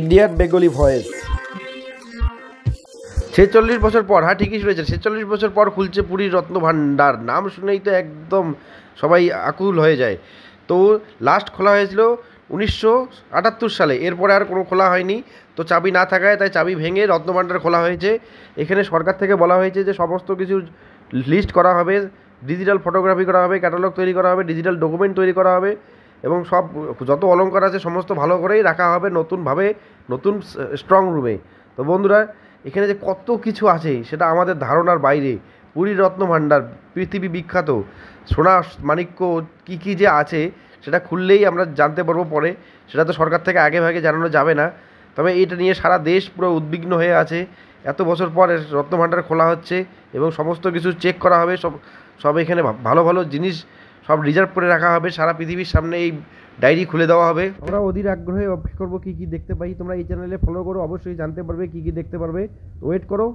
Indian Bengali voice ছেচল্লিশ বছর পর হ্যাঁ ঠিকই শুনেছেন ছেচল্লিশ বছর পর খুলছে পুরীর রত্নভাণ্ডার নাম শুনেই তো একদম সবাই আকুল হয়ে যায় তো লাস্ট খোলা হয়েছিল উনিশশো আটাত্তর সালে এরপরে আর কোনো খোলা হয়নি তো চাবি না থাকায় তাই চাবি ভেঙে রত্নভাণ্ডার খোলা হয়েছে এখানে সরকার থেকে বলা হয়েছে যে সমস্ত কিছু লিস্ট করা হবে ডিজিটাল ফটোগ্রাফি করা হবে ক্যাটালগ তৈরি করা হবে ডিজিটাল ডকুমেন্ট তৈরি করা হবে এবং সব যত অলঙ্কার আছে সমস্ত ভালো করেই রাখা হবে নতুনভাবে নতুন স্ট্রং রুমে তো বন্ধুরা এখানে যে কত কিছু আছে সেটা আমাদের ধারণার বাইরে পুরী রত্নভাণ্ডার পৃথিবী বিখ্যাত সোনা মাণিক্য কী কী যে আছে সেটা খুললেই আমরা জানতে পারবো পরে সেটা তো সরকার থেকে আগে ভাগে জানানো যাবে না তবে এটা নিয়ে সারা দেশ পুরো উদ্বিগ্ন হয়ে আছে এত বছর পর রত্নভাণ্ডার খোলা হচ্ছে এবং সমস্ত কিছু চেক করা হবে সব সব এখানে ভালো ভালো জিনিস সব রিজার্ভ করে রাখা হবে সারা পৃথিবীর সামনে এই ডায়েরি খুলে দেওয়া হবে আমরা অধীর আগ্রহে অপেক্ষা করবো কী কী দেখতে পাই তোমরা এই চ্যানেলে ফলো করো অবশ্যই জানতে পারবে কী কী দেখতে পারবে ওয়েট করো